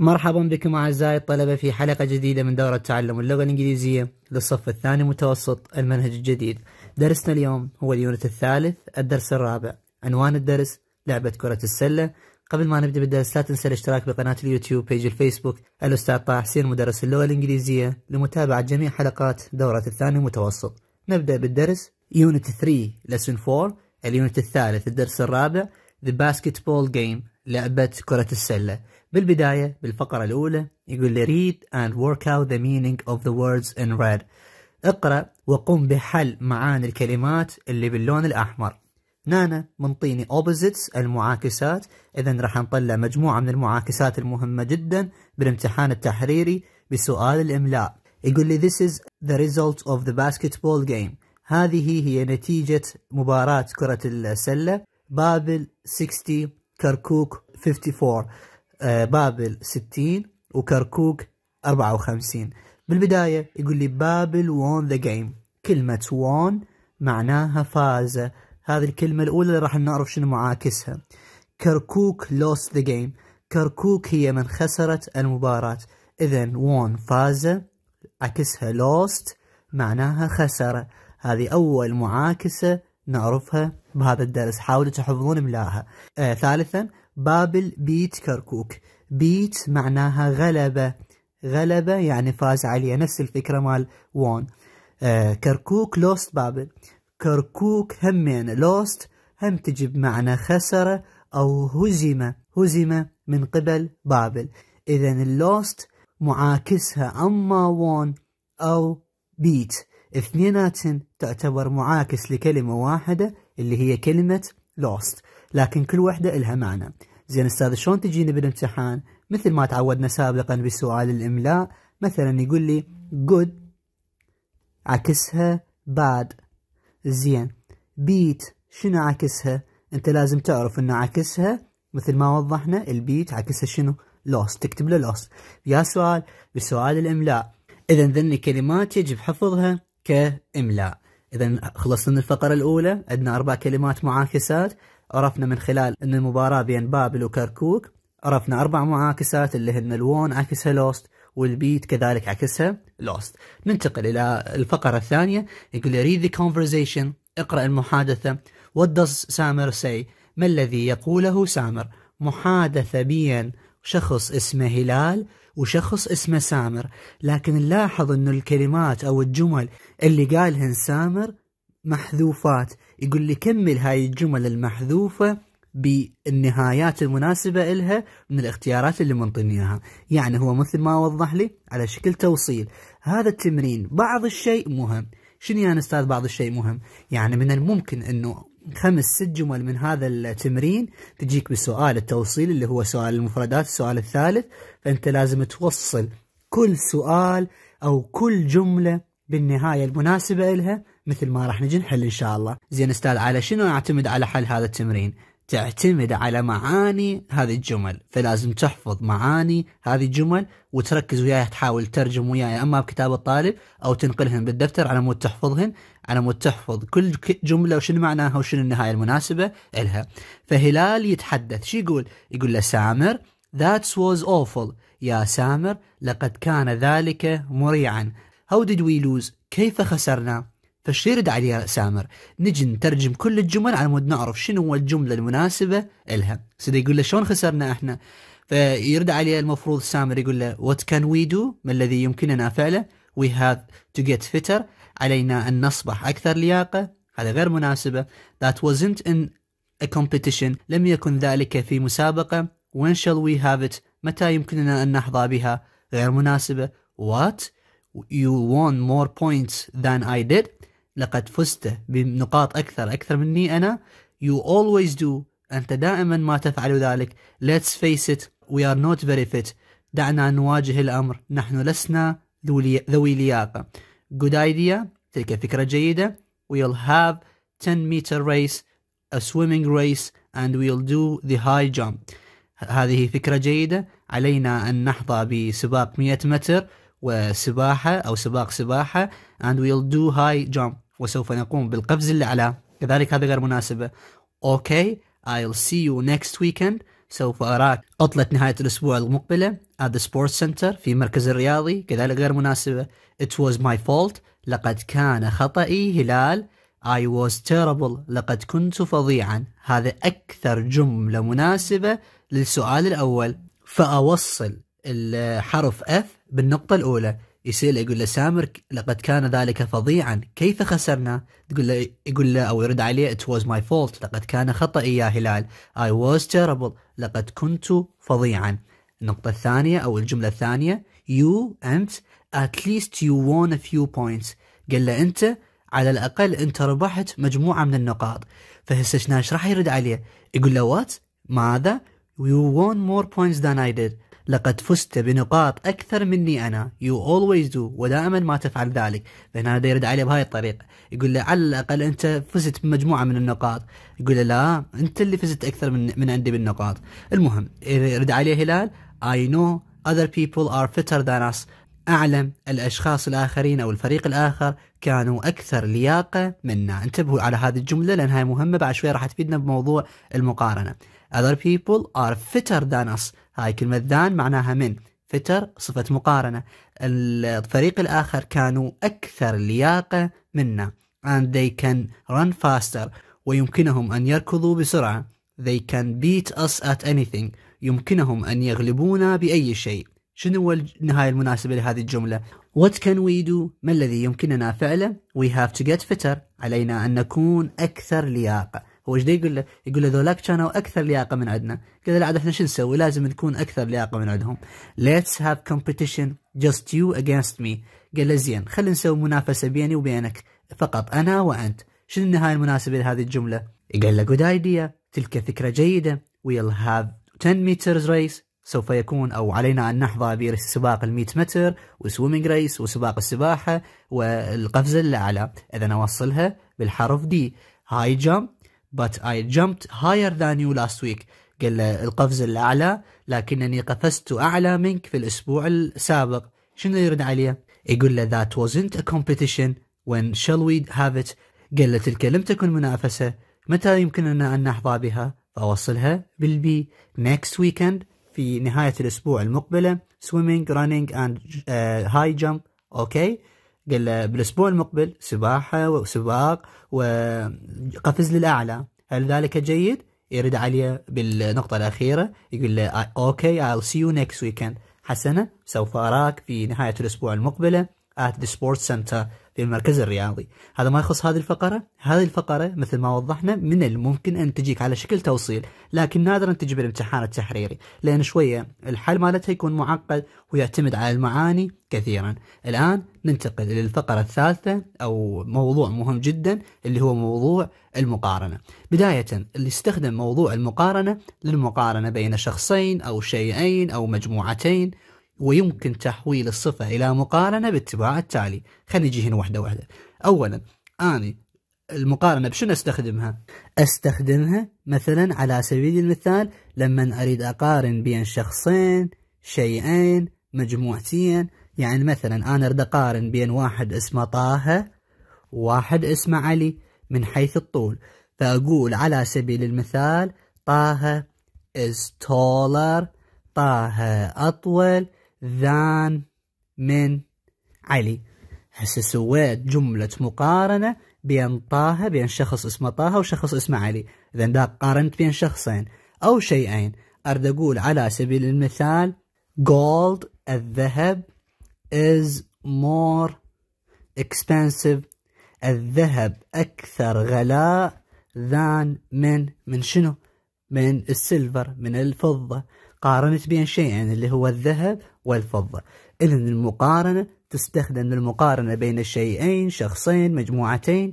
مرحبا بكم أعزائي الطلبة في حلقة جديدة من دورة تعلم اللغة الإنجليزية للصف الثاني متوسط المنهج الجديد درسنا اليوم هو اليونت الثالث الدرس الرابع عنوان الدرس لعبة كرة السلة قبل ما نبدأ بالدرس لا تنسى الاشتراك بقناة اليوتيوب بيج الفيسبوك الأستاذ طه حسين مدرس اللغة الإنجليزية لمتابعة جميع حلقات دورة الثاني متوسط نبدأ بالدرس يونت 3 لسن 4 اليونت الثالث الدرس الرابع The Basketball Game لعبة كرة السلة بالبداية بالفقرة الأولى يقول لي read and work out the meaning of the words in red اقرأ وقم بحل معاني الكلمات اللي باللون الأحمر نانا منطيني opposites المعاكسات إذا راح نطلع مجموعة من المعاكسات المهمة جدا بالامتحان التحريري بسؤال الإملاء يقول لي this is the result of the basketball game هذه هي نتيجة مباراة كرة السلة بابل 60 كركوك 54 آه، بابل 60 وكركوك 54 بالبداية يقول لي بابل وون ذا جيم كلمة وون معناها فاز هذه الكلمة الأولى اللي راح نعرف شنو معاكسها كركوك لوست ذا جيم كركوك هي من خسرت المباراة إذا وون فاز عكسها لوست معناها خسر هذه أول معاكسة نعرفها بهذا الدرس حاولوا تحفظون املاها آه ثالثا بابل بيت كركوك بيت معناها غلبة غلبة يعني فاز عليها نفس الفكرة مال وون آه كركوك لوست بابل كركوك همين لوست هم تجي بمعنى خسر أو هزم هزم من قبل بابل إذا اللوست معاكسها أما وون أو بيت اثنيناتن تعتبر معاكس لكلمة واحدة اللي هي كلمة lost لكن كل وحدة إلها معنى زين أستاذ شلون تجيني بالامتحان مثل ما تعودنا سابقا بسؤال الإملاء مثلا يقول لي good عكسها bad زين بيت شنو عكسها انت لازم تعرف انه عكسها مثل ما وضحنا البيت عكسها شنو lost تكتب له lost يا سؤال بسؤال الاملاء اذا ذني كلمات يجب حفظها كاملاء إذا خلصنا من الفقرة الأولى عندنا أربع كلمات معاكسات عرفنا من خلال أن المباراة بين بابل وكركوك عرفنا أربع معاكسات اللي هن الون عكسها لوست والبيت كذلك عكسها لوست ننتقل إلى الفقرة الثانية يقول read the conversation اقرأ المحادثة what does سامر say ما الذي يقوله سامر محادثة بين شخص اسمه هلال وشخص اسمه سامر لكن نلاحظ انه الكلمات او الجمل اللي قالهن سامر محذوفات يقول لي كمل هاي الجمل المحذوفة بالنهايات المناسبة إلها من الاختيارات اللي منطيني إياها يعني هو مثل ما وضح لي على شكل توصيل هذا التمرين بعض الشيء مهم شنو يعني أستاذ بعض الشيء مهم يعني من الممكن أنه خمس ست جمل من هذا التمرين تجيك بسؤال التوصيل اللي هو سؤال المفردات السؤال الثالث فأنت لازم توصل كل سؤال أو كل جملة بالنهاية المناسبة لها مثل ما راح نجي نحل إن شاء الله زين أستاذ على شنو أعتمد على حل هذا التمرين تعتمد على معاني هذه الجمل فلازم تحفظ معاني هذه الجمل وتركز وياها تحاول ترجم وياها اما بكتاب الطالب او تنقلهن بالدفتر على مود تحفظهن على مود تحفظ كل جمله وشنو معناها وشنو النهايه المناسبه لها فهلال يتحدث شو يقول؟ يقول له سامر That was awful يا سامر لقد كان ذلك مريعا How did we lose؟ كيف خسرنا؟ فشو يرد عليه سامر نجي نترجم كل الجمل على مود نعرف شنو هو الجمله المناسبه لها سيدي يقول له شلون خسرنا احنا فيرد عليه المفروض سامر يقول له وات كان وي دو ما الذي يمكننا فعله وي هاف تو جيت فيتر علينا ان نصبح اكثر لياقه هذا غير مناسبه ذات wasn't ان ا كومبيتيشن لم يكن ذلك في مسابقه وين شال وي هاف ات متى يمكننا ان نحظى بها غير مناسبه وات you won more points than I did لقد فزت بنقاط أكثر أكثر مني أنا you always do أنت دائما ما تفعل ذلك let's face it we are not very fit دعنا نواجه الأمر نحن لسنا ذوي لياقة good idea تلك فكرة جيدة we'll have 10 meter race a swimming race and we'll do the high jump هذه فكرة جيدة علينا أن نحظى بسباق 100 متر وسباحة أو سباق سباحة and we'll do high jump وسوف نقوم بالقفز الأعلى كذلك هذا غير مناسبة أوكي I'll see you next weekend سوف أراك عطلة نهاية الأسبوع المقبلة at the sports center في مركز الرياضي كذلك غير مناسبة It was my fault لقد كان خطئي هلال I was terrible لقد كنت فظيعا هذا أكثر جملة مناسبة للسؤال الأول فأوصل الحرف F بالنقطة الأولى يسأل يقول له سامر لقد كان ذلك فظيعا كيف خسرنا تقول له يقول له أو يرد عليه it was my fault لقد كان خطئي يا هلال I was terrible لقد كنت فظيعا النقطة الثانية أو الجملة الثانية you أنت at least you won a few points قال له أنت على الأقل أنت ربحت مجموعة من النقاط فهسه راح يرد عليه يقول له what ماذا you won more points than I did لقد فزت بنقاط أكثر مني أنا يو اولويز دو ودائما ما تفعل ذلك فهنا هذا يرد عليه بهاي الطريقة يقول له على الأقل أنت فزت بمجموعة من النقاط يقول له لا أنت اللي فزت أكثر من, من عندي بالنقاط المهم يرد عليه هلال اي نو اذر بيبل ار فيتر ذان اس أعلم الأشخاص الآخرين أو الفريق الآخر كانوا أكثر لياقة منا انتبهوا على هذه الجملة لأنها مهمة بعد شوي راح تفيدنا بموضوع المقارنة Other people are fitter than us هاي كلمة ذان معناها من فتر صفة مقارنة الفريق الآخر كانوا أكثر لياقة منا and they can run faster ويمكنهم أن يركضوا بسرعة they can beat us at anything يمكنهم أن يغلبونا بأي شيء شنو النهاية المناسبة لهذه الجملة What can we do ما الذي يمكننا فعله We have to get fitter علينا أن نكون أكثر لياقة ايش يقول له؟ يقول له ذولاك كانوا اكثر لياقه من عندنا، قال له عاد احنا شو نسوي؟ لازم نكون اكثر لياقه من عندهم. Let's have competition just you against me. قال له زين خلينا نسوي منافسه بيني وبينك فقط انا وانت. شنو النهايه المناسبه لهذه الجمله؟ قال له good idea تلك فكره جيده. We'll have 10 meters race سوف يكون او علينا ان نحظى بسباق ال 100 متر وسويمنج ريس وسباق السباحه والقفز الاعلى اذا اوصلها بالحرف دي هاي جامب but I jumped higher than you last week قال القفز الأعلى لكنني قفزت أعلى منك في الأسبوع السابق شنو يرد عليه؟ يقول له that wasn't a competition when shall we have it قال له تلك لم تكن منافسة متى يمكننا أن نحظى بها؟ فأوصلها بالبي next weekend في نهاية الأسبوع المقبلة swimming, running and uh, high jump أوكي okay. قال له بالاسبوع المقبل سباحه وسباق وقفز للاعلى هل ذلك جيد؟ يرد عليه بالنقطه الاخيره يقول له اوكي I'll see يو نيكست ويكند حسنا سوف اراك في نهايه الاسبوع المقبله at the sports center في المركز الرياضي هذا ما يخص هذه الفقرة هذه الفقرة مثل ما وضحنا من الممكن أن تجيك على شكل توصيل لكن نادرا تجي بالامتحان التحريري لأن شوية الحل مالتها يكون معقد ويعتمد على المعاني كثيرا الآن ننتقل للفقرة الثالثة أو موضوع مهم جدا اللي هو موضوع المقارنة بداية اللي يستخدم موضوع المقارنة للمقارنة بين شخصين أو شيئين أو مجموعتين ويمكن تحويل الصفة إلى مقارنة باتباع التالي خلينا نجي هنا واحدة واحدة أولا أني المقارنة بشنو استخدمها؟ استخدمها مثلا على سبيل المثال لما اريد اقارن بين شخصين، شيئين، مجموعتين، يعني مثلا انا اريد اقارن بين واحد اسمه طه وواحد اسمه علي من حيث الطول، فاقول على سبيل المثال طه is taller طه اطول ذان من علي هسه سويت جملة مقارنة بين طه بين شخص اسمه طه وشخص اسمه علي إذا دا قارنت بين شخصين أو شيئين أرد أقول على سبيل المثال gold الذهب is more expensive الذهب أكثر غلاء ذان من من شنو؟ من السيلفر من الفضة قارنت بين شيئين اللي هو الذهب والفضة إذا المقارنة تستخدم للمقارنة بين شيئين شخصين مجموعتين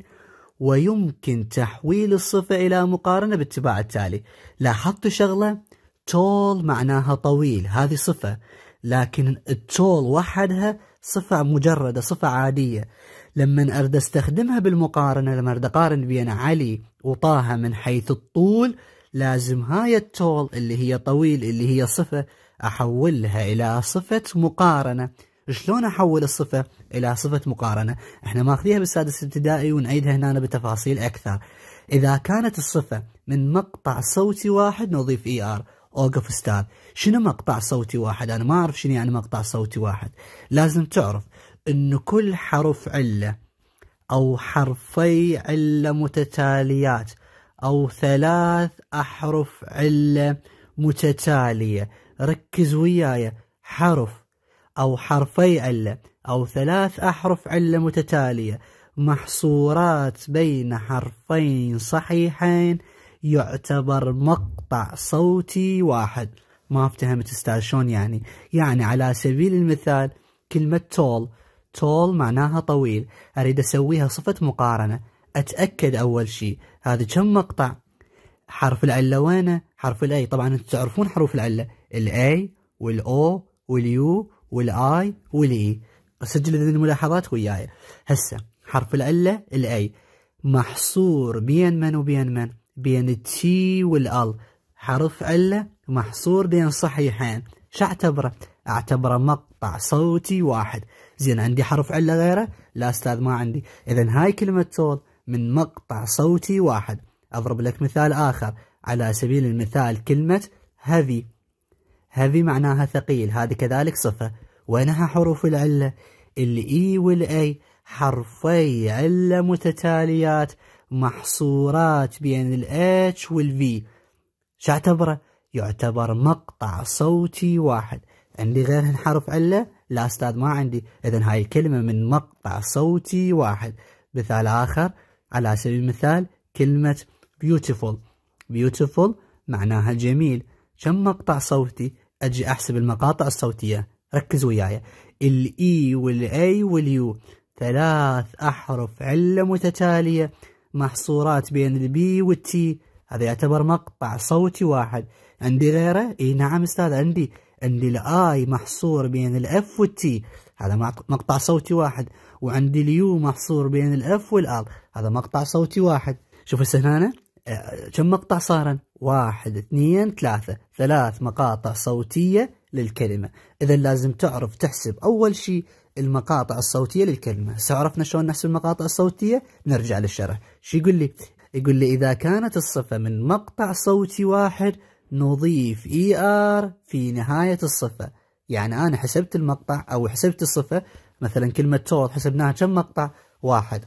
ويمكن تحويل الصفة إلى مقارنة باتباع التالي لاحظت شغلة تول معناها طويل هذه صفة لكن التول وحدها صفة مجردة صفة عادية لما أرد أستخدمها بالمقارنة لما أرد أقارن بين علي وطه من حيث الطول لازم هاي التول اللي هي طويل اللي هي صفة أحولها إلى صفة مقارنة شلون أحول الصفة إلى صفة مقارنة احنا ماخذيها بالسادس ابتدائي ونعيدها هنا بتفاصيل أكثر إذا كانت الصفة من مقطع صوتي واحد نضيف اي ار أوقف أستاذ شنو مقطع صوتي واحد أنا ما أعرف شنو يعني مقطع صوتي واحد لازم تعرف أن كل حرف علة أو حرفي علة متتاليات أو ثلاث أحرف علة متتالية ركز وياي حرف أو حرفي علة أو ثلاث أحرف علة متتالية محصورات بين حرفين صحيحين يعتبر مقطع صوتي واحد ما افتهمت استاذ شلون يعني يعني على سبيل المثال كلمة تول تول معناها طويل أريد أسويها صفة مقارنة أتأكد أول شيء هذا كم مقطع حرف العلة وينه حرف الاي طبعا انتم تعرفون حروف العله الاي والاو واليو والاي والاي e. سجل الملاحظات وياي هسه حرف العله الاي محصور بين من وبين من بين التي والال حرف عله محصور بين صحيحين شو اعتبره اعتبره مقطع صوتي واحد زين عندي حرف عله غيره لا استاذ ما عندي اذا هاي كلمه تول من مقطع صوتي واحد اضرب لك مثال اخر على سبيل المثال كلمة هذي هذي معناها ثقيل هذه كذلك صفة وينها حروف العلة الإي والأي حرفي علة متتاليات محصورات بين الاتش والفي شاعتبره يعتبر مقطع صوتي واحد عندي غيرهن حرف علة لا أستاذ ما عندي إذا هاي الكلمة من مقطع صوتي واحد مثال آخر على سبيل المثال كلمة beautiful beautiful معناها جميل كم مقطع صوتي أجي أحسب المقاطع الصوتية ركز وياي الإي e والأي واليو ثلاث أحرف علة متتالية محصورات بين البي والتي هذا يعتبر مقطع صوتي واحد عندي غيره؟ اي نعم استاذ عندي عندي الاي محصور بين الاف والتي هذا مقطع صوتي واحد وعندي اليو محصور بين الاف والال هذا مقطع صوتي واحد شوف هسه هنا آه، كم مقطع صار واحد اثنين ثلاثة ثلاث مقاطع صوتية للكلمة إذا لازم تعرف تحسب أول شيء المقاطع الصوتية للكلمة سعرفنا عرفنا شلون نحسب المقاطع الصوتية نرجع للشرح شو يقول لي؟ يقول لي إذا كانت الصفة من مقطع صوتي واحد نضيف اي e ار في نهاية الصفة يعني أنا حسبت المقطع أو حسبت الصفة مثلا كلمة توض حسبناها كم مقطع واحد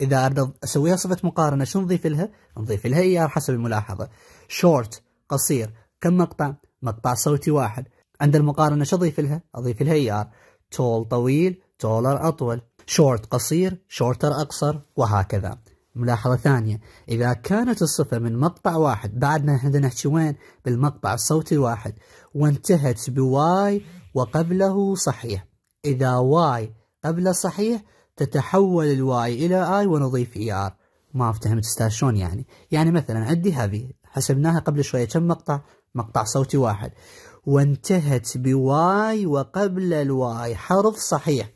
اذا اريد اسويها صفه مقارنه شو نضيف لها؟ نضيف لها ايار حسب الملاحظه شورت قصير كم مقطع؟ مقطع صوتي واحد عند المقارنه شو اضيف لها؟ اضيف لها ايار تول طويل تولر اطول شورت قصير شورتر اقصر وهكذا ملاحظة ثانية إذا كانت الصفة من مقطع واحد بعدنا احنا نحكي وين بالمقطع الصوتي الواحد وانتهت بواي وقبله صحيح إذا واي قبل صحيح تتحول الواي إلى آي ونضيف إي آر ما افتهمت استاذ شلون يعني يعني مثلا عندي هذه حسبناها قبل شوية كم مقطع مقطع صوتي واحد وانتهت بواي وقبل الواي حرف صحيح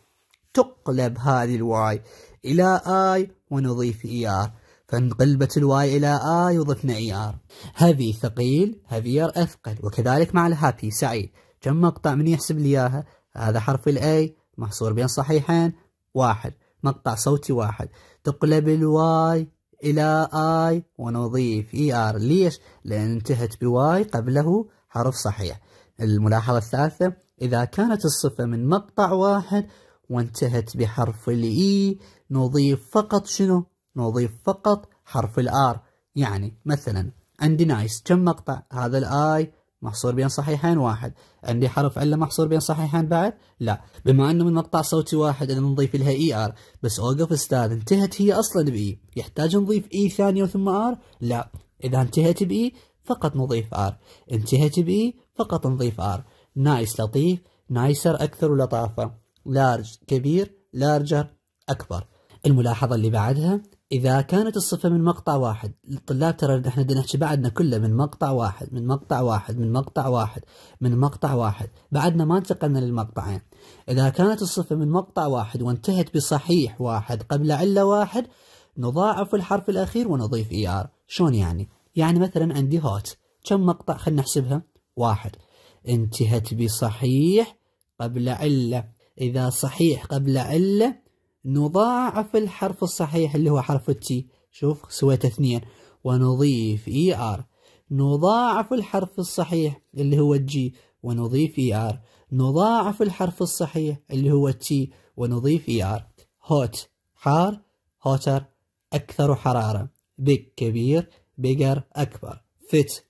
تقلب هذه الواي إلى آي ونضيف إي آر فانقلبت الواي إلى آي وضفنا إي آر هذه ثقيل هذير أثقل وكذلك مع الهابي سعيد كم مقطع من يحسب لي إياها هذا حرف الأي محصور بين صحيحين واحد مقطع صوتي واحد تقلب الواي إلى آي ونضيف إي آر ليش؟ لأن انتهت بواي قبله حرف صحيح الملاحظة الثالثة إذا كانت الصفة من مقطع واحد وانتهت بحرف الإي e، نضيف فقط شنو؟ نضيف فقط حرف الآر يعني مثلا عندي نايس كم مقطع؟ هذا الآي محصور بين صحيحين واحد عندي حرف علة محصور بين صحيحين بعد لا بما انه من مقطع صوتي واحد انا نضيف لها اي e ار بس اوقف استاذ انتهت هي اصلا باي يحتاج نضيف اي e ثانية ثم ار لا اذا انتهت باي فقط نضيف ار انتهت باي فقط نضيف ار نايس لطيف نايسر اكثر ولطافة لارج كبير لارجر اكبر الملاحظة اللي بعدها اذا كانت الصفه من مقطع واحد الطلاب ترى احنا بدنا نحكي بعدنا كله من مقطع واحد من مقطع واحد من مقطع واحد من مقطع واحد بعدنا ما انتقلنا للمقطعين اذا كانت الصفه من مقطع واحد وانتهت بصحيح واحد قبل عله واحد نضاعف الحرف الاخير ونضيف اي e ار شلون يعني يعني مثلا عندي هوت كم مقطع خلينا نحسبها واحد انتهت بصحيح قبل عله اذا صحيح قبل عله نضاعف الحرف الصحيح اللي هو حرف التي شوف سويت اثنين ونضيف اي ار نضاعف الحرف الصحيح اللي هو الجي ونضيف اي ار نضاعف الحرف الصحيح اللي هو التي ونضيف اي ار هوت حار هوتر اكثر حراره بيك كبير بيجر اكبر فت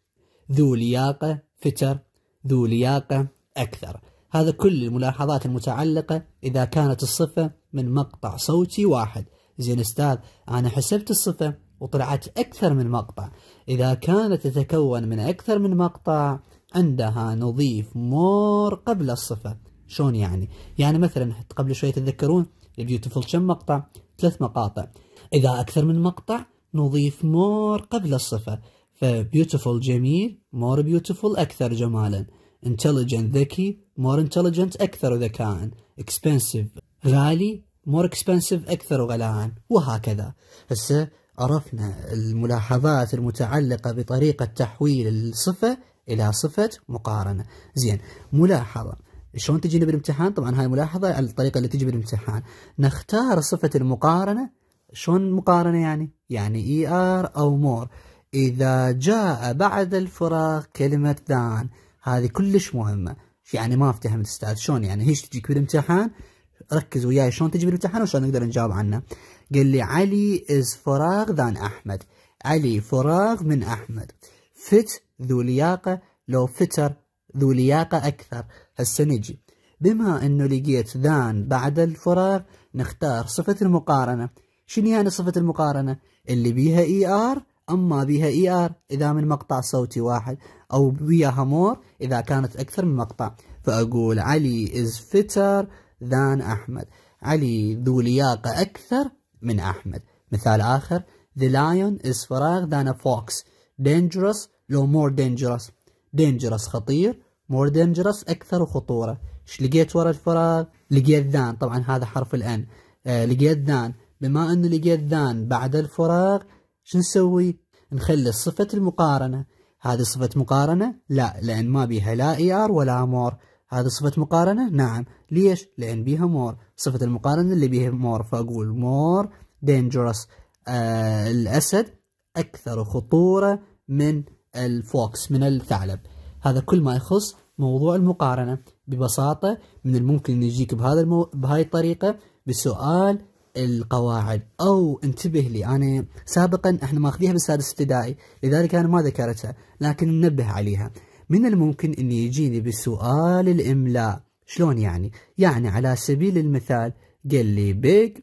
ذو لياقه فتر ذو لياقه اكثر هذا كل الملاحظات المتعلقه اذا كانت الصفه من مقطع صوتي واحد زين استاذ انا حسبت الصفه وطلعت اكثر من مقطع اذا كانت تتكون من اكثر من مقطع عندها نضيف مور قبل الصفه شلون يعني يعني مثلا قبل شوي تتذكرون البيوتيفول كم مقطع ثلاث مقاطع اذا اكثر من مقطع نضيف مور قبل الصفه فبيوتيفول جميل مور بيوتيفول اكثر جمالا انتليجنت ذكي مور انتليجنت اكثر ذكاء expensive غالي مور اكسبنسيف اكثر غلاء وهكذا هسه عرفنا الملاحظات المتعلقة بطريقة تحويل الصفة إلى صفة مقارنة زين ملاحظة شلون تجينا بالامتحان طبعا هاي ملاحظة على الطريقة اللي تجي بالامتحان نختار صفة المقارنة شلون مقارنة يعني يعني اي e ار او مور إذا جاء بعد الفراغ كلمة ذان هذه كلش مهمة يعني ما افتهمت استاذ شلون يعني هيش تجيك بالامتحان ركز وياي شلون تجيب الامتحان وشلون نقدر نجاوب عنه قال لي علي از فراغ ذان احمد علي فراغ من احمد فت ذو لياقه لو فتر ذو لياقه اكثر هسه نجي بما انه لقيت ذان بعد الفراغ نختار صفه المقارنه شنو يعني صفه المقارنه اللي بيها اي e ار اما بيها اي e ار اذا من مقطع صوتي واحد او بيها مور اذا كانت اكثر من مقطع فاقول علي از فتر than أحمد علي ذو لياقة أكثر من أحمد مثال آخر The lion is فراغ than a fox dangerous لو more dangerous dangerous خطير more dangerous أكثر خطورة ايش لقيت ورا الفراغ لقيت ذان طبعا هذا حرف الان آه لقيت ذان بما انه لقيت ذان بعد الفراغ شو نسوي نخلي صفة المقارنة هذه صفة مقارنة لا لأن ما بيها لا اي ار ولا مور هذا صفة مقارنة نعم ليش لأن بيها مور صفة المقارنة اللي بيها مور فأقول مور دينجرس آه الأسد أكثر خطورة من الفوكس من الثعلب هذا كل ما يخص موضوع المقارنة ببساطة من الممكن أن يجيك بهذا المو... بهاي الطريقة بسؤال القواعد أو انتبه لي أنا سابقا احنا ماخذيها بالسادس ابتدائي لذلك أنا ما ذكرتها لكن ننبه عليها من الممكن أن يجيني بسؤال الإملاء شلون يعني؟ يعني على سبيل المثال قال لي بيج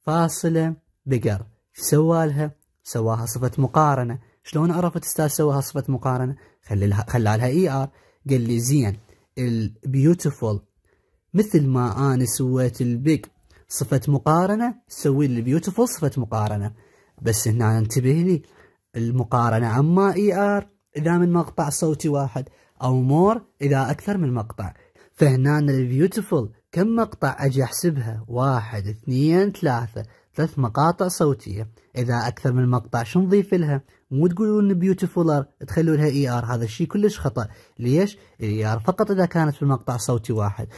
فاصلة بقر سوى لها؟ سواها صفة مقارنة شلون عرفت استاذ سواها صفة مقارنة؟ خلى لها اي ار e قال لي زين البيوتيفول مثل ما انا سويت البيج صفة مقارنة سوي البيوتيفول صفة مقارنة بس هنا انتبه لي المقارنة عما اي e ار اذا من مقطع صوتي واحد او مور اذا اكثر من مقطع فهنا البيوتيفول كم مقطع اجي احسبها واحد اثنين ثلاثة ثلاث مقاطع صوتية اذا اكثر من مقطع شو نضيف لها مو تقولون بيوتيفولر تخلوا لها اي ار e هذا الشيء كلش خطا ليش اي e ار فقط اذا كانت في مقطع صوتي واحد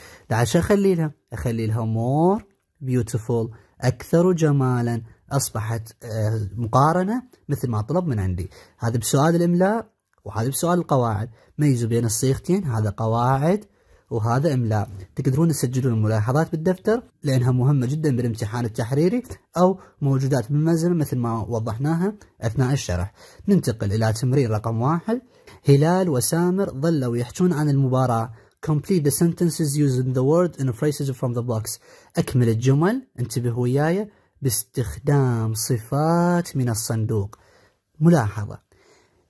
شو اخلي لها اخلي لها مور بيوتيفول اكثر جمالا اصبحت آه، مقارنه مثل ما طلب من عندي هذا بسؤال الاملاء وهذا بسؤال القواعد ميزوا بين الصيغتين هذا قواعد وهذا إملاء تقدرون تسجلون الملاحظات بالدفتر لأنها مهمة جدا بالامتحان التحريري أو موجودات بالمنزل مثل ما وضحناها أثناء الشرح ننتقل إلى تمرين رقم واحد هلال وسامر ظلوا يحجون عن المباراة complete the sentences using the word and phrases from the box أكمل الجمل انتبهوا وياي باستخدام صفات من الصندوق ملاحظة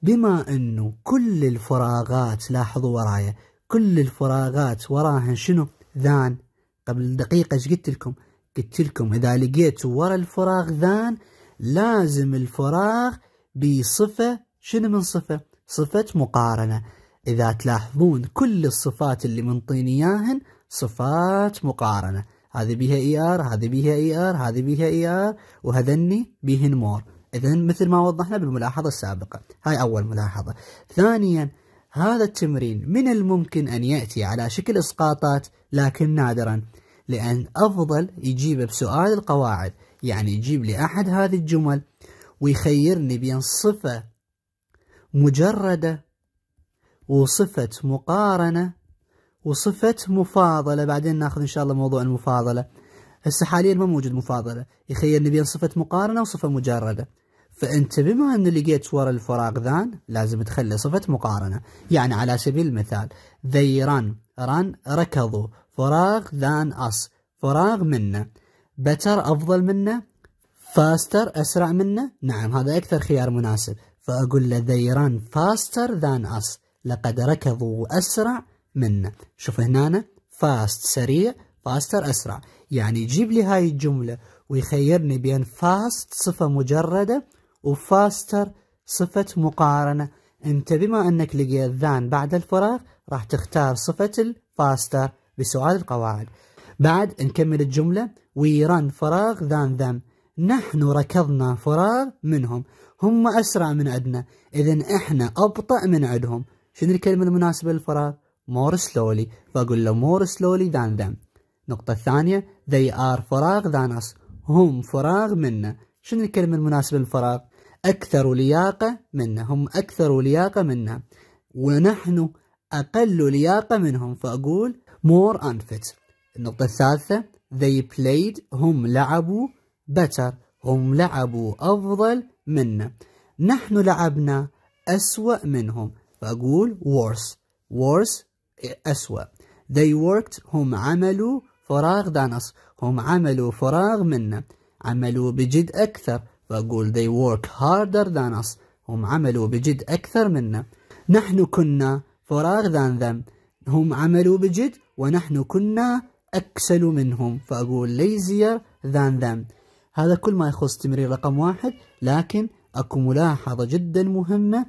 بما أنه كل الفراغات لاحظوا ورايا كل الفراغات وراها شنو ذان قبل دقيقة ايش قلت لكم قلت لكم إذا لقيتوا ورا الفراغ ذان لازم الفراغ بصفة شنو من صفة صفة مقارنة إذا تلاحظون كل الصفات اللي منطيني إياهن صفات مقارنة هذه بيها اي ار هذه بيها اي ار هذه بيها اي ار وهذني بيهن مور إذا مثل ما وضحنا بالملاحظة السابقة هاي أول ملاحظة ثانيا هذا التمرين من الممكن أن يأتي على شكل إسقاطات لكن نادرا لأن أفضل يجيب بسؤال القواعد يعني يجيب لي أحد هذه الجمل ويخيرني بين صفة مجردة وصفة مقارنة وصفة مفاضلة بعدين ناخذ إن شاء الله موضوع المفاضلة هسه حاليا ما موجود مفاضلة يخيرني بين صفة مقارنة وصفة مجردة فأنت بما أن لقيت ورا الفراغ ذان لازم تخلي صفة مقارنة يعني على سبيل المثال ذي ران ران ركضوا فراغ ذان أص فراغ منه بتر أفضل منه فاستر أسرع منه نعم هذا أكثر خيار مناسب فأقول له ذي ران فاستر ذان أص لقد ركضوا أسرع منه شوف هنا فاست سريع فاستر أسرع يعني جيب لي هاي الجملة ويخيرني بين فاست صفة مجردة وفاستر صفة مقارنة انت بما انك لقيت ذان بعد الفراغ راح تختار صفة الفاستر بسؤال القواعد بعد نكمل الجملة ويران فراغ ذان ذم نحن ركضنا فراغ منهم هم أسرع من عندنا إذا إحنا أبطأ من عندهم شنو الكلمة المناسبة للفراغ مور سلولي فأقول له مور سلولي ذان ذم النقطة الثانية they are فراغ ذان أس هم فراغ منا شنو الكلمة المناسبة للفراغ أكثر لياقة منا هم أكثر لياقة منا ونحن أقل لياقة منهم فأقول more unfit النقطة الثالثة they played هم لعبوا better هم لعبوا أفضل منا نحن لعبنا أسوأ منهم فأقول worse worse أسوأ they worked هم عملوا فراغ دانس هم عملوا فراغ منا عملوا بجد أكثر بقول they work harder than us هم عملوا بجد أكثر منا نحن كنا فراغ than them هم عملوا بجد ونحن كنا أكسل منهم فأقول lazier than them هذا كل ما يخص تمرين رقم واحد لكن أكو ملاحظة جدا مهمة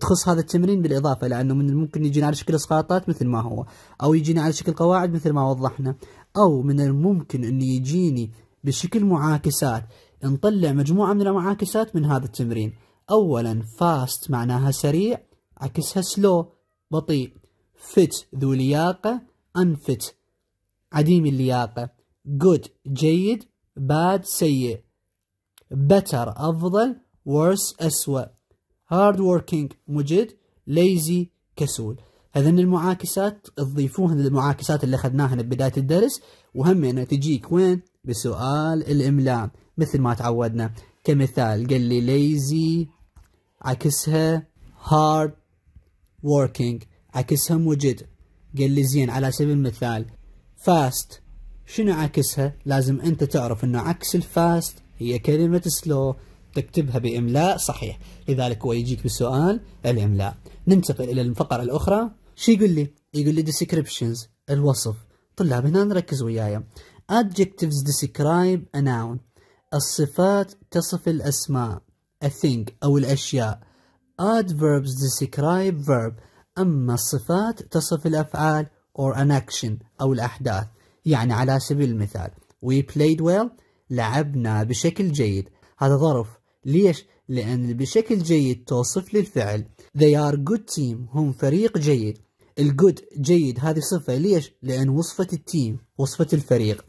تخص هذا التمرين بالإضافة لأنه من الممكن يجينا على شكل اسقاطات مثل ما هو أو يجينا على شكل قواعد مثل ما وضحنا أو من الممكن أن يجيني بشكل معاكسات نطلع مجموعة من المعاكسات من هذا التمرين أولا فاست معناها سريع عكسها سلو بطيء فت ذو لياقة أنفت عديم اللياقة good جيد bad سيء better أفضل worse أسوأ hard working مجد lazy كسول هذن المعاكسات تضيفوهن للمعاكسات اللي أخذناها بداية الدرس وهم تجيك وين بسؤال الإملاء مثل ما تعودنا كمثال قال لي lazy عكسها hard working عكسها مجد قال لي زين على سبيل المثال fast شنو عكسها لازم أنت تعرف أنه عكس الفاست هي كلمة slow تكتبها بإملاء صحيح لذلك هو يجيك بالسؤال الإملاء ننتقل إلى الفقرة الأخرى شو يقول لي؟ يقول لي descriptions الوصف طلاب هنا نركز وياي Adjectives describe a noun الصفات تصف الأسماء a thing أو الأشياء Adverbs describe verb أما الصفات تصف الأفعال or an action أو الأحداث يعني على سبيل المثال We played well لعبنا بشكل جيد هذا ظرف ليش؟ لأن بشكل جيد توصف لي الفعل They are good team هم فريق جيد الجود جيد هذه صفة ليش؟ لأن وصفت التيم وصفة الفريق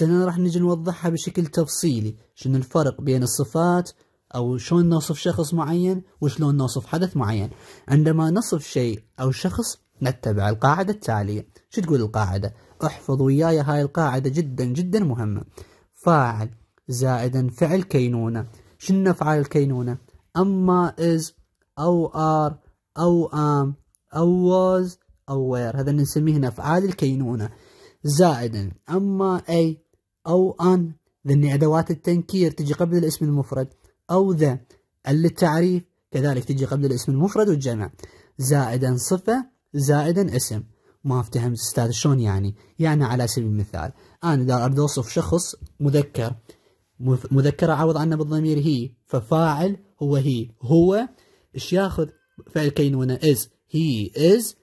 هنا راح نجي نوضحها بشكل تفصيلي شنو الفرق بين الصفات أو شلون نوصف شخص معين وشلون نوصف حدث معين عندما نصف شيء أو شخص نتبع القاعدة التالية شو تقول القاعدة احفظ وياي هاي القاعدة جدا جدا مهمة فاعل زائدا فعل كينونة شنو أفعال الكينونة أما از أو ار أو ام أو واز أو وير هذا نسميه أفعال الكينونة زائدا أما أي أو أن ذني أدوات التنكير تجي قبل الاسم المفرد أو ذا للتعريف كذلك تجي قبل الاسم المفرد والجمع زائدا صفة زائدا اسم ما افتهم استاذ شلون يعني يعني على سبيل المثال انا اذا اريد اوصف شخص مذكر مذكرة اعوض عنه بالضمير هي ففاعل هو هي هو ايش ياخذ فعل كينونه از هي از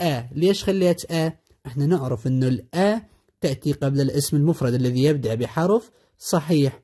ا ليش خليت ا احنا نعرف انه الأ تأتي قبل الاسم المفرد الذي يبدأ بحرف صحيح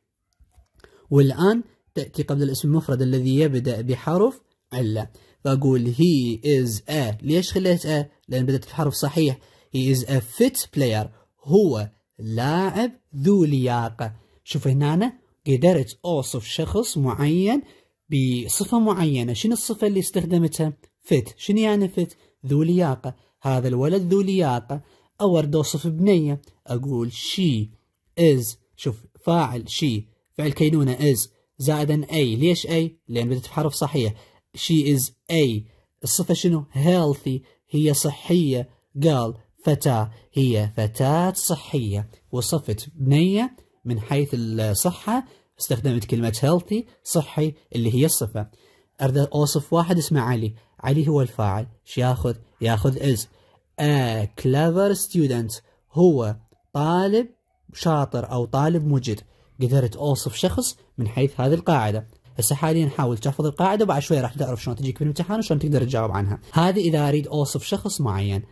والآن تأتي قبل الاسم المفرد الذي يبدأ بحرف ألا فأقول هي از ا ليش خليت ا لأن بدأت بحرف صحيح هي از ا فيت بلاير هو لاعب ذو لياقة شوف هنا أنا قدرت أوصف شخص معين بصفة معينة شنو الصفة اللي استخدمتها؟ فيت شنو يعني فيت ذو لياقة هذا الولد ذو لياقة أورد أوصف بنية أقول she is شوف فاعل she فعل كينونة is زائدا A ليش A؟ لأن بدت بحرف صحيح she is A الصفة شنو؟ healthy هي صحية قال فتاة هي فتاة صحية وصفت بنية من حيث الصحة استخدمت كلمة healthy صحي اللي هي الصفة أرد أوصف واحد اسمه علي علي هو الفاعل شياخذ ياخذ is a clever student هو طالب شاطر أو طالب مجد قدرت أوصف شخص من حيث هذه القاعدة هسه حاليا حاول تحفظ القاعدة وبعد شوي راح تعرف شلون تجيك في الامتحان وشلون تقدر تجاوب عنها هذه إذا أريد أوصف شخص معين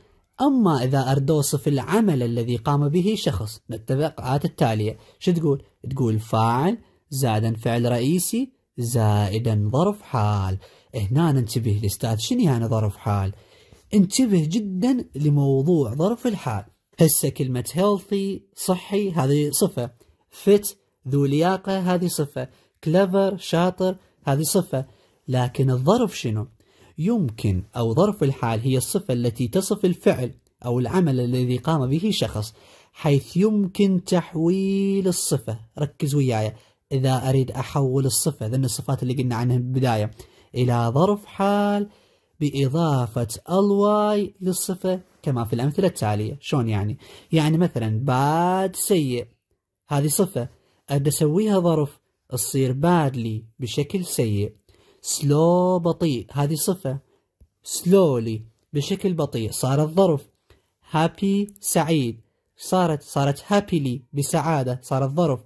أما إذا أرد أوصف العمل الذي قام به شخص نتبع القاعات التالية شو تقول؟ تقول فاعل زائدا فعل رئيسي زائدا ظرف حال هنا ننتبه الأستاذ شنو يعني ظرف حال؟ انتبه جدا لموضوع ظرف الحال هسه كلمة healthy صحي هذه صفة fit ذو لياقة هذه صفة clever شاطر هذه صفة لكن الظرف شنو؟ يمكن أو ظرف الحال هي الصفة التي تصف الفعل أو العمل الذي قام به شخص حيث يمكن تحويل الصفة ركز وياي إذا أريد أحول الصفة ذن الصفات اللي قلنا عنها بالبداية إلى ظرف حال بإضافة الواي للصفة كما في الأمثلة التالية شلون يعني؟ يعني مثلا باد سيء هذه صفة أبدأ أسويها ظرف تصير بادلي بشكل سيء سلو بطيء هذه صفة سلولي بشكل بطيء صارت ظرف هابي سعيد صارت صارت هابيلي بسعادة صارت ظرف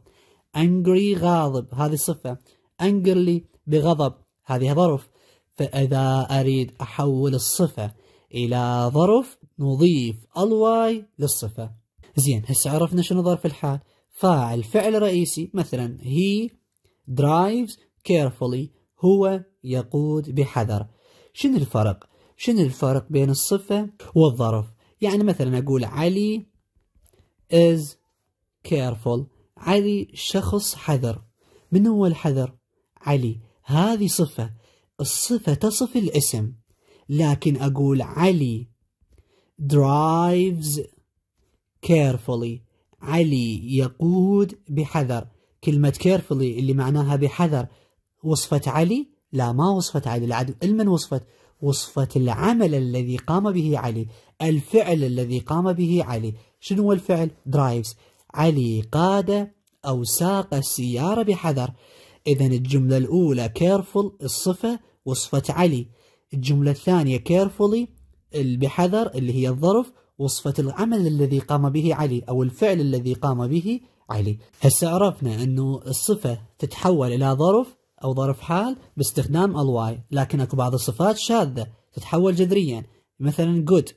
أنجري غاضب هذه صفة أنجرلي بغضب هذه ظرف فإذا أريد أحول الصفة إلى ظرف نضيف الواي للصفة زين هسه عرفنا شنو ظرف الحال فاعل فعل رئيسي مثلا he drives carefully هو يقود بحذر شنو الفرق شنو الفرق بين الصفة والظرف يعني مثلا أقول علي is careful علي شخص حذر من هو الحذر علي هذه صفة الصفة تصف الاسم لكن أقول علي drives carefully علي يقود بحذر كلمة carefully اللي معناها بحذر وصفة علي لا ما وصفة علي العدو المن وصفت وصفة العمل الذي قام به علي الفعل الذي قام به علي شنو هو الفعل drives علي قاد أو ساق السيارة بحذر إذا الجملة الأولى careful الصفة وصفة علي الجملة الثانية carefully بحذر اللي هي الظرف وصفة العمل الذي قام به علي أو الفعل الذي قام به علي هسه عرفنا أنه الصفة تتحول إلى ظرف أو ظرف حال باستخدام الواي لكن أكو بعض الصفات شاذة تتحول جذريا مثلا good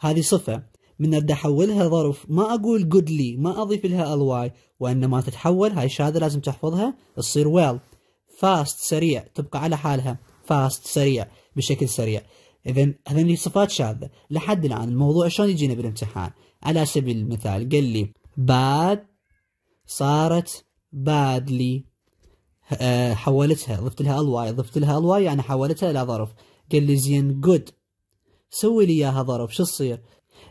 هذه صفة من أبدأ أحولها ظرف ما أقول goodly ما أضيف لها الواي وإنما تتحول هاي شاذة لازم تحفظها تصير well fast سريع تبقى على حالها فاست سريع بشكل سريع اذا هذني صفات شاذه لحد الان الموضوع شلون يجينا بالامتحان على سبيل المثال قال لي باد صارت بادلي آه، حولتها ضفت لها الواي ضفت لها الواي يعني حولتها الى ظرف قال لي زين جود سوي لي اياها ظرف شو تصير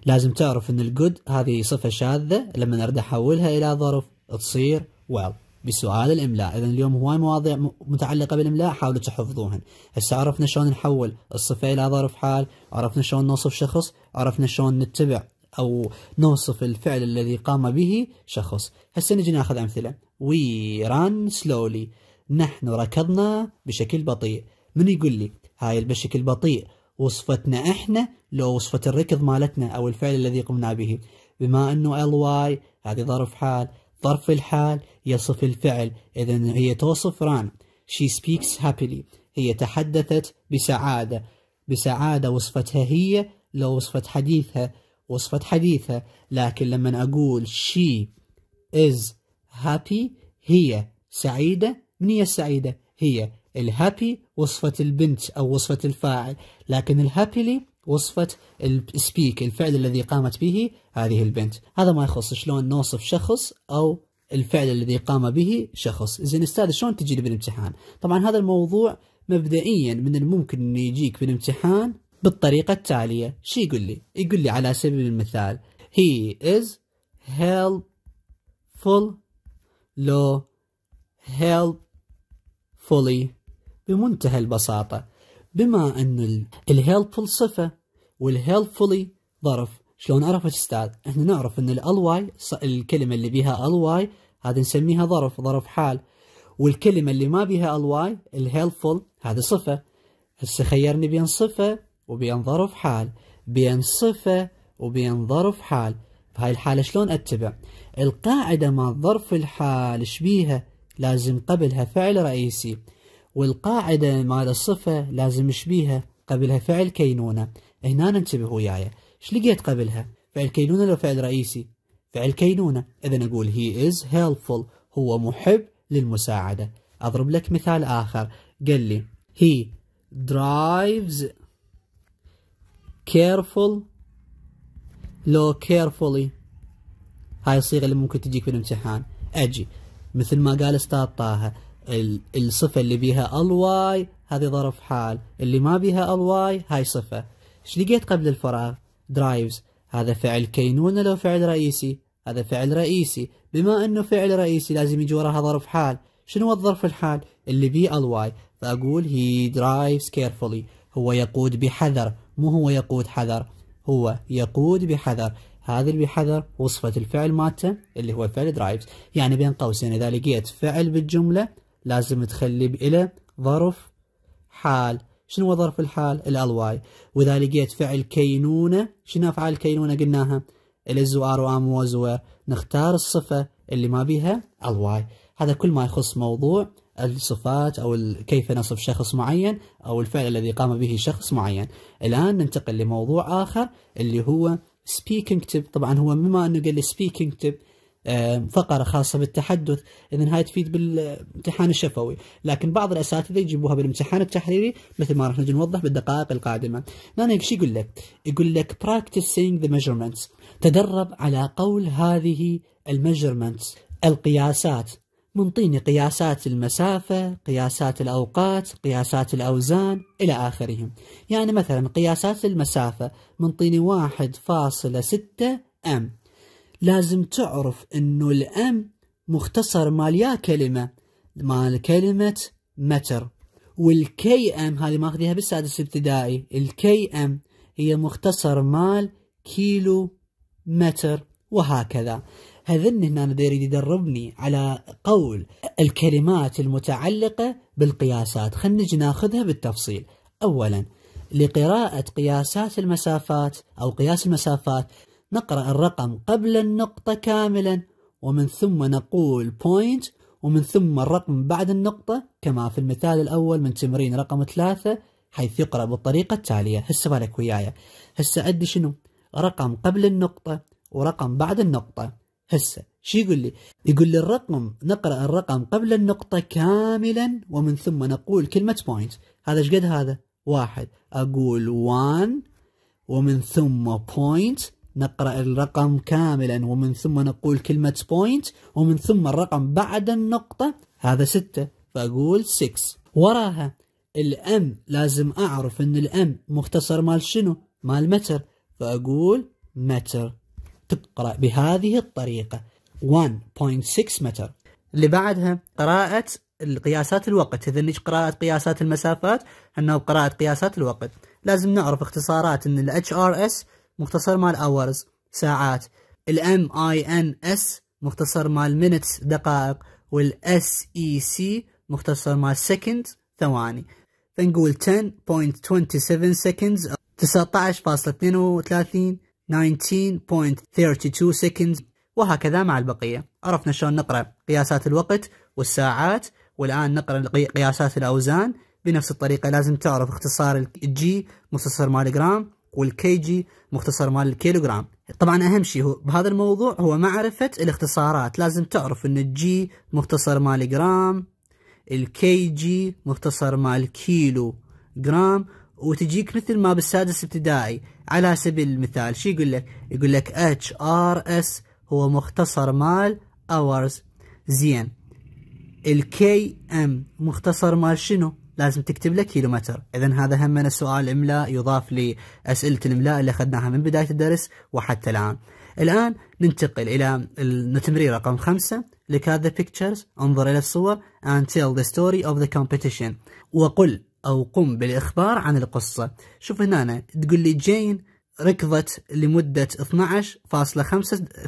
لازم تعرف ان الجود هذه صفه شاذه لما اريد احولها الى ظرف تصير well بسؤال الاملاء اذا اليوم هواي مواضيع متعلقه بالاملاء حاولوا تحفظوهن هسه عرفنا شلون نحول الصفه الى ظرف حال عرفنا شلون نوصف شخص عرفنا شلون نتبع او نوصف الفعل الذي قام به شخص هسه نجي ناخذ امثله وي ران سلولي نحن ركضنا بشكل بطيء من يقول لي هاي بشكل بطيء وصفتنا احنا لو وصفة الركض مالتنا او الفعل الذي قمنا به بما انه ال واي هذه ظرف حال ظرف الحال يصف الفعل إذا هي توصف ران she speaks happily هي تحدثت بسعادة بسعادة وصفتها هي لو وصفة حديثها وصفة حديثها لكن لما أقول she is happy هي سعيدة من هي السعيدة هي الهابي وصفة البنت أو وصفة الفاعل لكن الهابيلي وصفت السبيك الفعل الذي قامت به هذه البنت هذا ما يخص شلون نوصف شخص أو الفعل الذي قام به شخص زين استاذ شلون تجيني بالامتحان طبعا هذا الموضوع مبدئيا من الممكن انه يجيك بالامتحان بالطريقة التالية شي يقول لي يقول لي على سبيل المثال he is helpful لو helpfully بمنتهى البساطة بما أن الهيلبفul صفة والهيلبفully ظرف شلون اعرف استاذ؟ احنا نعرف ان الواي الكلمة اللي بيها الواي هذه نسميها ظرف ظرف حال والكلمة اللي ما بيها الواي الهيلفول هذه صفة هسه خيرني بين صفة وبين ظرف حال بين صفة وبين ظرف حال هاي الحالة شلون اتبع القاعدة مع ظرف الحال شبيها لازم قبلها فعل رئيسي والقاعدة مال الصفة لازم شبيها قبلها فعل كينونة هنا ننتبه وياي ايش لقيت قبلها فعل كينونة لو فعل رئيسي فعل كينونة إذا نقول he is helpful هو محب للمساعدة أضرب لك مثال آخر قال لي he drives careful لو carefully هاي الصيغة اللي ممكن تجيك في الامتحان أجي مثل ما قال استاذ طه الصفة اللي بيها الواي هذه ظرف حال اللي ما بيها الواي هاي صفة ايش لقيت قبل الفراغ درايفز هذا فعل كينونة لو فعل رئيسي هذا فعل رئيسي بما انه فعل رئيسي لازم يجي وراها ظرف حال شنو هو الظرف الحال اللي بيه الواي فاقول هي درايفز كيرفولي هو يقود بحذر مو هو يقود حذر هو يقود بحذر هذا اللي بحذر وصفة الفعل مالته اللي هو فعل درايفز يعني بين قوسين إذا لقيت فعل بالجملة لازم تخلي بإله ظرف حال شنو هو ظرف الحال الالواي واذا لقيت فعل كينونه شنو افعال الكينونه قلناها الز وار وام وزو نختار الصفه اللي ما بيها الواي هذا كل ما يخص موضوع الصفات او كيف نصف شخص معين او الفعل الذي قام به شخص معين الان ننتقل لموضوع اخر اللي هو سبيكينج تيب طبعا هو مما انه قال لي speaking فقره خاصه بالتحدث انها تفيد بالامتحان الشفوي لكن بعض الاساتذه يجيبوها بالامتحان التحريري مثل ما راح نجي نوضح بالدقائق القادمه نانا ايش يقول لك يقول لك practicing the measurements تدرب على قول هذه الميجرمنتس القياسات منطيني قياسات المسافة قياسات الأوقات قياسات الأوزان إلى آخره يعني مثلا قياسات المسافة منطيني واحد فاصلة ستة أم لازم تعرف انه الام مختصر مال يا كلمه مال كلمه متر والكي ام هذه ماخذيها بالسادس ابتدائي الكي ام هي مختصر مال كيلو متر وهكذا هذن هنا يريد يدربني على قول الكلمات المتعلقة بالقياسات خلينا نجي ناخذها بالتفصيل أولا لقراءة قياسات المسافات أو قياس المسافات نقرأ الرقم قبل النقطة كاملا ومن ثم نقول point ومن ثم الرقم بعد النقطة كما في المثال الأول من تمرين رقم ثلاثة حيث يقرأ بالطريقة التالية هسه بالك وياي هسه أدي شنو رقم قبل النقطة ورقم بعد النقطة هسه شو يقول لي يقول لي الرقم نقرأ الرقم قبل النقطة كاملا ومن ثم نقول كلمة point هذا ايش قد هذا واحد أقول one ومن ثم point نقرأ الرقم كاملا ومن ثم نقول كلمة بوينت ومن ثم الرقم بعد النقطة هذا ستة فأقول 6 وراها الام لازم أعرف أن الام مختصر مال شنو مال متر فأقول متر تقرأ بهذه الطريقة 1.6 متر اللي بعدها قراءة قياسات الوقت إذا ليش قراءة قياسات المسافات أنه قراءة قياسات الوقت لازم نعرف اختصارات أن الاتش ار اس مختصر مال hours ساعات ال m i n s مختصر مال minutes دقائق وال s e c مختصر مال seconds ثواني فنقول 10.27 seconds 19.32 19.32 seconds وهكذا مع البقية عرفنا شلون نقرأ قياسات الوقت والساعات والآن نقرأ قياسات الأوزان بنفس الطريقة لازم تعرف اختصار الجي مختصر مال جرام والكيجي مختصر مال الكيلوغرام طبعا اهم شيء هو بهذا الموضوع هو معرفة الاختصارات لازم تعرف ان الجي مختصر مال جرام الكيجي مختصر مال كيلو جرام وتجيك مثل ما بالسادس ابتدائي على سبيل المثال شو يقول لك يقول لك اتش ار اس هو مختصر مال اورز زين الكي ام مختصر مال شنو لازم تكتب كيلو كيلومتر اذا هذا هم من السؤال الاملاء يضاف لاسئله الاملاء اللي اخذناها من بدايه الدرس وحتى الان الان ننتقل الى التمرين رقم خمسة look at the pictures انظر الى الصور and tell the story of the competition وقل او قم بالاخبار عن القصه شوف هنا أنا. تقول لي جين ركضت لمده 12.5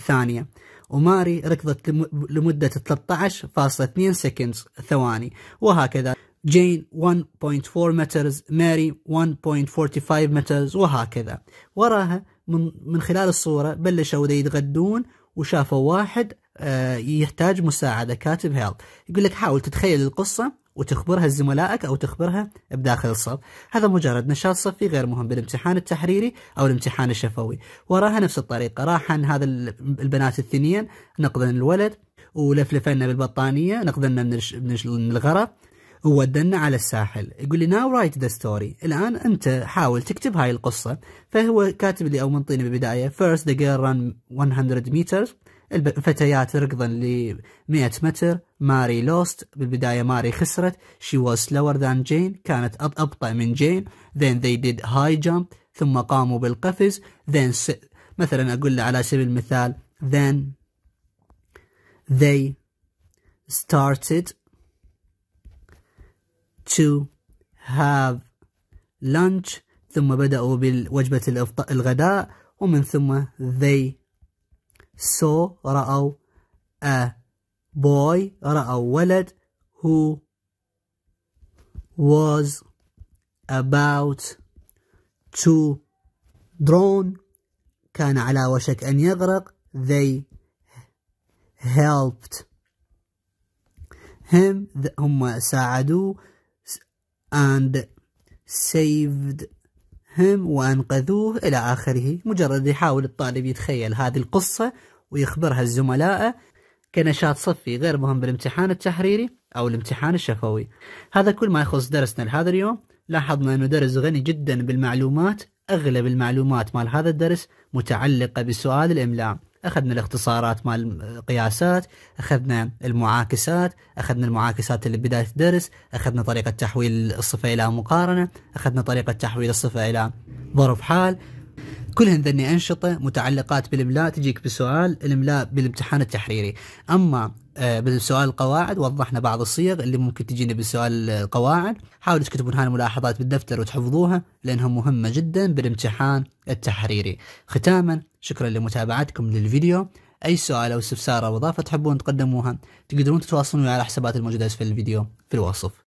ثانيه وماري ركضت لمدة 13.2 سكند ثواني وهكذا جين 1.4 مترز ماري 1.45 مترز وهكذا وراها من, من خلال الصورة بلشوا يتغدون وشافوا واحد آه، يحتاج مساعدة كاتب هيل يقول لك حاول تتخيل القصة وتخبرها لزملائك أو تخبرها بداخل الصف هذا مجرد نشاط صفي غير مهم بالامتحان التحريري أو الامتحان الشفوي وراها نفس الطريقة عن هذا البنات الثنيين نقدا الولد ولفلفنا بالبطانية نقدنا من الغرف ودنا على الساحل يقول لي ناو رايت ذا ستوري الان انت حاول تكتب هاي القصه فهو كاتب لي او منطيني بالبدايه فيرست ذا جيرل ران 100 متر الفتيات ركضن ل 100 متر ماري لوست بالبدايه ماري خسرت شي واز سلور ذان جين كانت ابطا من جين ذن ذي ديد هاي جامب ثم قاموا بالقفز س... مثلا اقول له على سبيل المثال then they started to have lunch ثم بدأوا بوجبة الغداء ومن ثم they saw رأوا a boy رأوا ولد who was about to drown كان على وشك أن يغرق they helped him هم ساعدوه and saved him وأنقذوه إلى آخره مجرد يحاول الطالب يتخيل هذه القصة ويخبرها الزملاء كنشاط صفي غير مهم بالامتحان التحريري أو الامتحان الشفوي هذا كل ما يخص درسنا لهذا اليوم لاحظنا أنه درس غني جدا بالمعلومات أغلب المعلومات مال هذا الدرس متعلقة بسؤال الإملاء اخذنا الاختصارات مال القياسات اخذنا المعاكسات اخذنا المعاكسات اللي بدايه الدرس اخذنا طريقه تحويل الصفه الى مقارنه اخذنا طريقه تحويل الصفه الى ظرف حال كل ذني أنشطة متعلقات بالإملاء تجيك بسؤال الإملاء بالامتحان التحريري أما آه، بالسؤال القواعد وضحنا بعض الصيغ اللي ممكن تجينا بسؤال القواعد حاولوا تكتبون هاي الملاحظات بالدفتر وتحفظوها لأنها مهمة جدا بالامتحان التحريري ختاما شكرا لمتابعتكم للفيديو أي سؤال أو استفسار أو إضافة تحبون تقدموها تقدرون تتواصلون على حسابات الموجودة أسفل الفيديو في الوصف